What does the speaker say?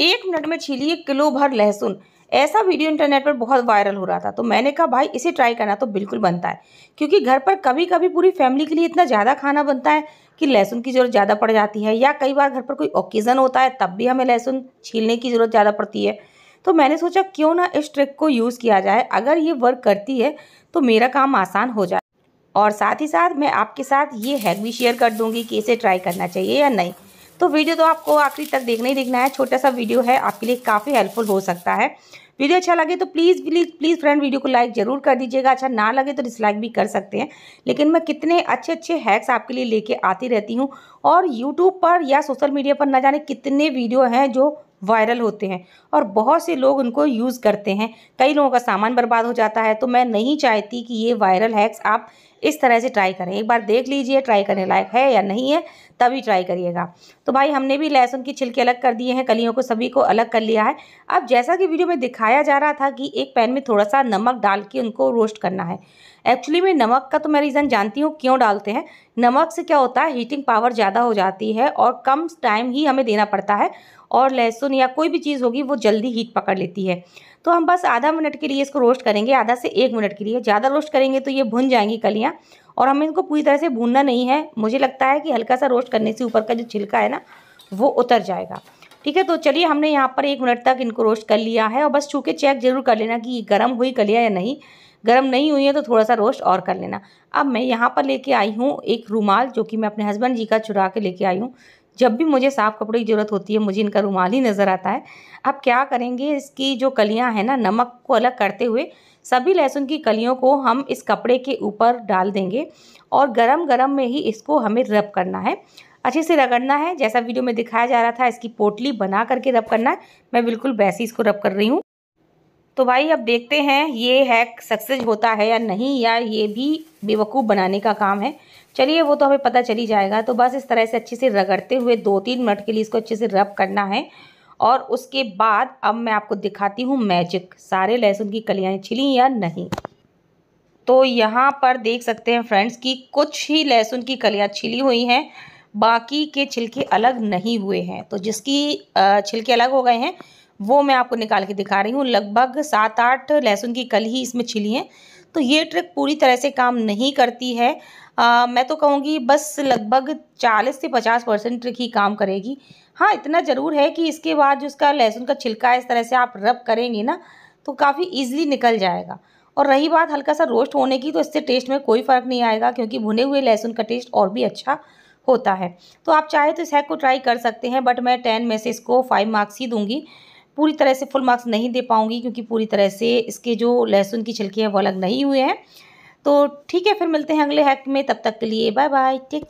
एक मिनट में छीलिए किलो भर लहसुन ऐसा वीडियो इंटरनेट पर बहुत वायरल हो रहा था तो मैंने कहा भाई इसे ट्राई करना तो बिल्कुल बनता है क्योंकि घर पर कभी कभी पूरी फैमिली के लिए इतना ज़्यादा खाना बनता है कि लहसुन की ज़रूरत ज़्यादा पड़ जाती है या कई बार घर पर कोई ओकेज़न होता है तब भी हमें लहसुन छीलने की ज़रूरत ज़्यादा पड़ती है तो मैंने सोचा क्यों ना इस ट्रिक को यूज़ किया जाए अगर ये वर्क करती है तो मेरा काम आसान हो जाए और साथ ही साथ मैं आपके साथ ये हैक भी शेयर कर दूँगी कि इसे ट्राई करना चाहिए या नहीं तो वीडियो तो आपको आखिरी तक देखना ही देखना है छोटा सा वीडियो है आपके लिए काफ़ी हेल्पफुल हो सकता है वीडियो अच्छा लगे तो please please please friend video को लाइक ज़रूर कर दीजिएगा अच्छा ना लगे तो डिसलाइक भी कर सकते हैं लेकिन मैं कितने अच्छे अच्छे हैक्स आपके लिए लेके आती रहती हूँ और यूट्यूब पर या सोशल मीडिया पर ना जाने कितने वीडियो हैं जो वायरल होते हैं और बहुत से लोग उनको यूज़ करते हैं कई लोगों का सामान बर्बाद हो जाता है तो मैं नहीं चाहती कि ये वायरल हैक्स आप इस तरह से ट्राई करें एक बार देख लीजिए ट्राई करने लायक है या नहीं है तभी ट्राई करिएगा तो भाई हमने भी लहसुन की छिलके अलग कर दिए हैं कलियों को सभी को अलग कर लिया है अब जैसा कि वीडियो में दिखाया जा रहा था कि एक पैन में थोड़ा सा नमक डाल के उनको रोस्ट करना है एक्चुअली मैं नमक का तो मैं रीज़न जानती हूँ क्यों डालते हैं नमक से क्या होता है हीटिंग पावर ज़्यादा हो जाती है और कम टाइम ही हमें देना पड़ता है और लहसुन या कोई भी चीज़ होगी वो जल्दी हीट पकड़ लेती है तो हम बस आधा मिनट के लिए इसको रोस्ट करेंगे आधा से एक मिनट के लिए ज़्यादा रोस्ट करेंगे तो ये भुन जाएंगी कलियाँ लिया और हमें इनको पूरी तरह से भूनना नहीं है मुझे लगता है कि हल्का सा रोस्ट करने से ऊपर का जो छिलका है ना वो उतर जाएगा ठीक है तो चलिए हमने यहाँ पर एक मिनट तक इनको रोस्ट कर लिया है और बस छू के चेक जरूर कर लेना कि गर्म हुई कलिया या नहीं गर्म नहीं हुई है तो थोड़ा सा रोस्ट और कर लेना अब मैं यहाँ पर लेके आई हूँ एक रूमाल जो कि मैं अपने हस्बैंड जी का चुरा के लेके आई हूँ जब भी मुझे साफ़ कपड़े की ज़रूरत होती है मुझे इनका रुमाल ही नज़र आता है अब क्या करेंगे इसकी जो कलियाँ हैं ना नमक को अलग करते हुए सभी लहसुन की कलियों को हम इस कपड़े के ऊपर डाल देंगे और गरम गरम में ही इसको हमें रब करना है अच्छे से रगड़ना है जैसा वीडियो में दिखाया जा रहा था इसकी पोटली बना करके रब करना है मैं बिल्कुल वैसे इसको रब कर रही हूँ तो भाई अब देखते हैं ये हैक सक्सेस होता है या नहीं या ये भी बेवकूफ़ बनाने का काम है चलिए वो तो हमें पता चली जाएगा तो बस इस तरह से अच्छे से रगड़ते हुए दो तीन मिनट के लिए इसको अच्छे से रब करना है और उसके बाद अब मैं आपको दिखाती हूँ मैजिक सारे लहसुन की कलियाँ छिली या नहीं तो यहाँ पर देख सकते हैं फ्रेंड्स कि कुछ ही लहसुन की कलियाँ छिली हुई हैं बाकी के छिलके अलग नहीं हुए हैं तो जिसकी छिलके अलग हो गए हैं वो मैं आपको निकाल के दिखा रही हूँ लगभग सात आठ लहसुन की कल ही इसमें छिली हैं तो ये ट्रिक पूरी तरह से काम नहीं करती है आ, मैं तो कहूँगी बस लगभग चालीस से पचास परसेंट ट्रिक ही काम करेगी हाँ इतना ज़रूर है कि इसके बाद जो उसका लहसुन का छिलका इस तरह से आप रब करेंगे ना तो काफ़ी ईजिली निकल जाएगा और रही बात हल्का सा रोस्ट होने की तो इससे टेस्ट में कोई फ़र्क नहीं आएगा क्योंकि भुने हुए लहसुन का टेस्ट और भी अच्छा होता है तो आप चाहे तो इस हैक को ट्राई कर सकते हैं बट मैं टेन में से इसको फाइव मार्क्स ही दूंगी पूरी तरह से फुल मार्क्स नहीं दे पाऊँगी क्योंकि पूरी तरह से इसके जो लहसुन की छिलके हैं वो अलग नहीं हुए हैं तो ठीक है फिर मिलते हैं अगले हैक में तब तक के लिए बाय बाय टेक